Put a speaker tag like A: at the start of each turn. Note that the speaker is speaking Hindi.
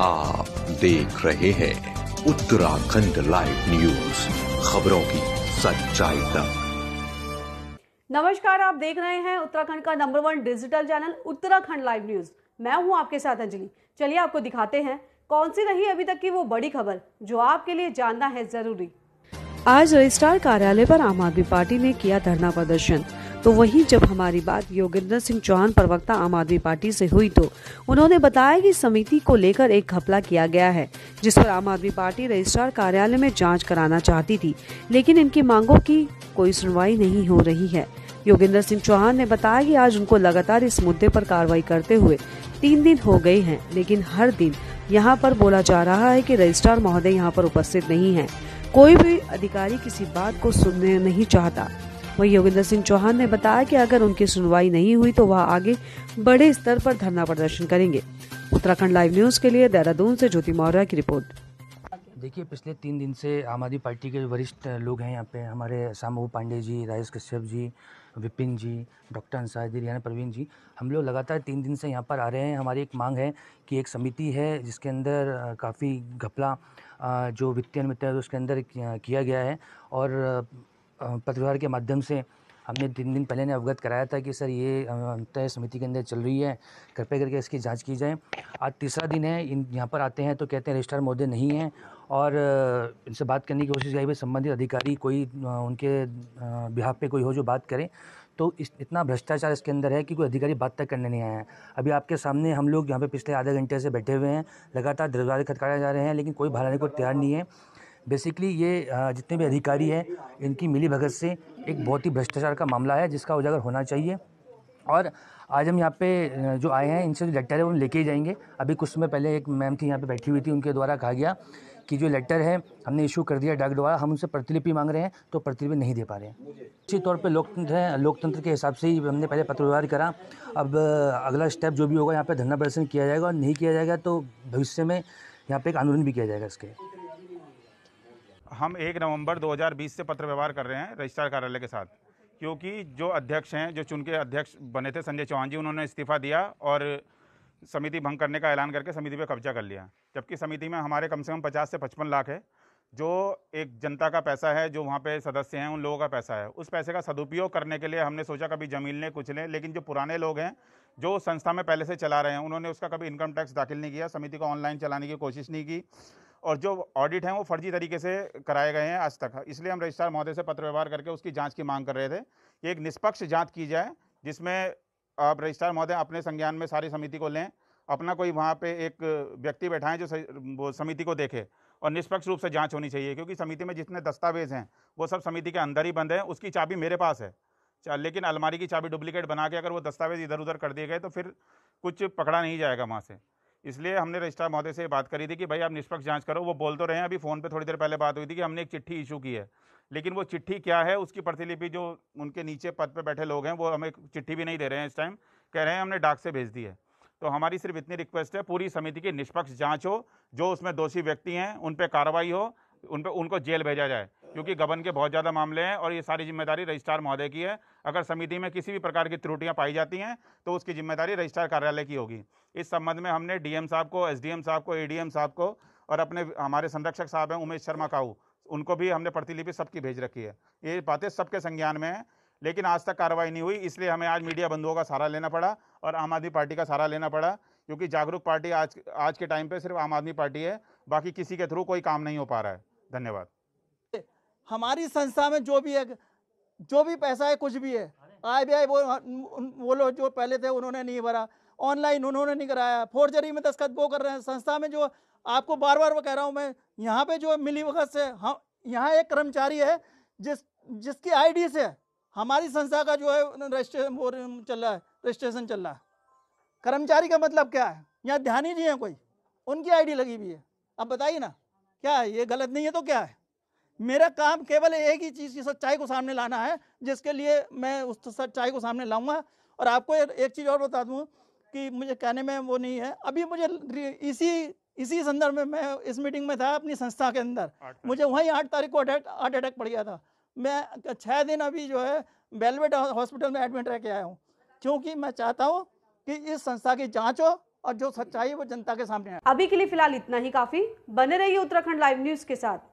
A: आप देख रहे हैं उत्तराखंड लाइव न्यूज खबरों की सच्चाई तक
B: नमस्कार आप देख रहे हैं उत्तराखंड का number one digital channel Uttarakhand live news मैं हूं आपके साथ अंजलि चलिए आपको दिखाते हैं कौन सी रही अभी तक की वो बड़ी खबर जो आपके लिए जानना है जरूरी आज रजिस्ट्रार कार्यालय पर आम आदमी पार्टी ने किया धरना प्रदर्शन तो वहीं जब हमारी बात योगेंद्र सिंह चौहान प्रवक्ता आम आदमी पार्टी से हुई तो उन्होंने बताया कि समिति को लेकर एक घपला किया गया है जिस पर आम आदमी पार्टी रजिस्ट्रार कार्यालय में जाँच कराना चाहती थी लेकिन इनकी मांगों की कोई सुनवाई नहीं हो रही है योगेंद्र सिंह चौहान ने बताया कि आज उनको लगातार इस मुद्दे पर कार्रवाई करते हुए तीन दिन हो गए हैं लेकिन हर दिन यहाँ पर बोला जा रहा है कि रजिस्ट्रार महोदय यहाँ पर उपस्थित नहीं है कोई भी अधिकारी किसी बात को सुनने नहीं चाहता वही योगेंद्र सिंह चौहान ने बताया कि अगर उनकी सुनवाई नहीं हुई तो वह आगे बड़े स्तर पर धरना प्रदर्शन करेंगे उत्तराखंड लाइव न्यूज के लिए देहरादून से ज्योति मौर्य की रिपोर्ट
C: देखिए पिछले तीन दिन से आम आदमी पार्टी के वरिष्ठ लोग हैं यहाँ पे हमारे शामू पांडे जी राजेश कश्यप जी विपिन जी डॉक्टर अंसार जी रियाना प्रवीण जी हम लोग लगातार तीन दिन से यहाँ पर आ रहे हैं हमारी एक मांग है कि एक समिति है जिसके अंदर काफ़ी घपला जो वित्तीय अनुमित है उसके अंदर किया गया है और पत्रकार के माध्यम से हमने तीन दिन पहले ने अवगत कराया था कि सर ये तय समिति के अंदर चल रही है कृपया करके इसकी जांच की जाए आज तीसरा दिन है इन यहाँ पर आते हैं तो कहते हैं रजिस्ट्रार महोदय नहीं हैं और इनसे बात करने की कोशिश की संबंधित अधिकारी कोई उनके बिहाफ पे कोई हो जो बात करें तो इस इतना भ्रष्टाचार इसके अंदर है कि कोई अधिकारी बात तक करने नहीं आए हैं अभी आपके सामने हम लोग यहाँ पे पिछले आधे घंटे से बैठे हुए हैं लगातार दरवाजे खटकाए जा रहे हैं लेकिन कोई भराने को तैयार नहीं है बेसिकली ये जितने भी अधिकारी हैं इनकी मिली भगत से एक बहुत ही भ्रष्टाचार का मामला है जिसका उजागर होना चाहिए और आज हम यहाँ पे जो आए हैं इनसे जो लेटर है वो लेके ही जाएंगे अभी कुछ समय पहले एक मैम थी यहाँ पे बैठी हुई थी उनके द्वारा कहा गया कि जो लेटर है हमने इशू कर दिया डाक द्वारा हम उनसे प्रतिलिपि मांग रहे हैं तो प्रतिलिपि नहीं दे पा रहे हैं इसी तौर पे लोकतंत्र है लोकतंत्र के हिसाब से ही हमने पहले पत्र व्यवहार करा अब अगला स्टेप जो भी होगा यहाँ पर धरना प्रदर्शन किया जाएगा और नहीं किया जाएगा तो भविष्य में यहाँ पर एक आंदोलन भी किया जाएगा इसके
D: हम एक नवंबर 2020 से पत्र व्यवहार कर रहे हैं रजिस्ट्रार कार्यालय के साथ क्योंकि जो अध्यक्ष हैं जो चुन के अध्यक्ष बने थे संजय चौहान जी उन्होंने इस्तीफा दिया और समिति भंग करने का ऐलान करके समिति पर कब्जा कर लिया जबकि समिति में हमारे कम से कम पचास से पचपन लाख है जो एक जनता का पैसा है जो वहाँ पे सदस्य हैं उन लोगों का पैसा है उस पैसे का सदुपयोग करने के लिए हमने सोचा कभी जमीन लें कुछ लें लेकिन जो पुराने लोग हैं जो संस्था में पहले से चला रहे हैं उन्होंने उसका कभी इनकम टैक्स दाखिल नहीं किया समिति को ऑनलाइन चलाने की कोशिश नहीं की और जो ऑडिट हैं वो फर्जी तरीके से कराए गए हैं आज तक इसलिए हम रजिस्ट्रार महोदय से पत्र व्यवहार करके उसकी जाँच की मांग कर रहे थे कि एक निष्पक्ष जाँच की जाए जिसमें आप रजिस्ट्रार महोदय अपने संज्ञान में सारी समिति को लें अपना कोई वहाँ पे एक व्यक्ति बैठाएं जो वो समिति को देखे और निष्पक्ष रूप से जांच होनी चाहिए क्योंकि समिति में जितने दस्तावेज हैं वो सब समिति के अंदर ही बंद हैं उसकी चाबी मेरे पास है लेकिन अलमारी की चाबी डुप्लीकेट बना के अगर वो दस्तावेज इधर उधर कर दिए गए तो फिर कुछ पकड़ा नहीं जाएगा वहाँ से इसलिए हमने रजिस्ट्रार महोदय से बात करी थी कि भाई आप निष्पक्ष जांच करो वो बोल तो रहे हैं अभी फ़ोन पे थोड़ी देर पहले बात हुई थी कि हमने एक चिट्ठी इशू की है लेकिन वो चिट्ठी क्या है उसकी प्रतिलिपि जो उनके नीचे पद पे बैठे लोग हैं वो हमें चिट्ठी भी नहीं दे रहे हैं इस टाइम कह रहे हैं हमने डाक से भेज दी है तो हमारी सिर्फ इतनी रिक्वेस्ट है पूरी समिति की निष्पक्ष जाँच हो जो उसमें दोषी व्यक्ति हैं उन पर कार्रवाई हो उन पर उनको जेल भेजा जाए क्योंकि गबन के बहुत ज़्यादा मामले हैं और ये सारी जिम्मेदारी रजिस्ट्रार महोदय की है अगर समिति में किसी भी प्रकार की त्रुटियाँ पाई जाती हैं तो उसकी जिम्मेदारी रजिस्ट्रार कार्यालय की होगी इस संबंध में हमने डीएम साहब को एसडीएम साहब को एडीएम साहब को और अपने हमारे संरक्षक साहब हैं उमेश शर्मा काऊ उनको भी हमने प्रतिलिपि सबकी भेज रखी है ये बातें सबके संज्ञान में है लेकिन आज तक कार्रवाई नहीं हुई इसलिए हमें आज मीडिया बंधुओं का सहारा लेना पड़ा और आम आदमी पार्टी का सहारा लेना पड़ा क्योंकि जागरूक पार्टी आज आज के टाइम पे सिर्फ आम आदमी पार्टी है बाकी किसी के थ्रू कोई काम नहीं हो पा रहा है धन्यवाद
A: हमारी संस्था में जो भी है जो भी पैसा है कुछ भी है आई बी आई वो वो लोग जो पहले थे उन्होंने नहीं भरा ऑनलाइन उन्होंने नहीं कराया फोर्जरी में दस्खत वो कर रहे हैं संस्था में जो आपको बार बार वो कह रहा हूँ मैं यहाँ पे जो मिली वक्त से हम यहाँ एक कर्मचारी है जिस जिसकी आईडी से हमारी संस्था का जो है रजिस्ट्रेशन वो चल रहा है रजिस्ट्रेशन चल रहा है कर्मचारी का मतलब क्या है यहाँ ध्यान ही नहीं है कोई उनकी आईडी लगी हुई है अब बताइए ना क्या है ये गलत नहीं है तो क्या है मेरा काम केवल एक ही चीज़ की सच्चाई को सामने लाना है जिसके लिए मैं उस सच्चाई को सामने लाऊंगा और आपको एक चीज़ और बता दूँ कि मुझे कहने में वो नहीं है अभी मुझे इसी इसी संदर्भ में मैं इस मीटिंग में था अपनी संस्था के अंदर मुझे वहीं आठ तारीख को हार्ट अटैक पड़ गया था मैं छः दिन अभी जो है बेलवेट हॉस्पिटल में एडमिट रह के आया हूँ क्योंकि मैं चाहता हूँ कि इस संस्था की जाँच हो और जो सच्चाई वो जनता के सामने है अभी के लिए फिलहाल इतना ही काफी बने रहिए उत्तराखंड लाइव न्यूज के साथ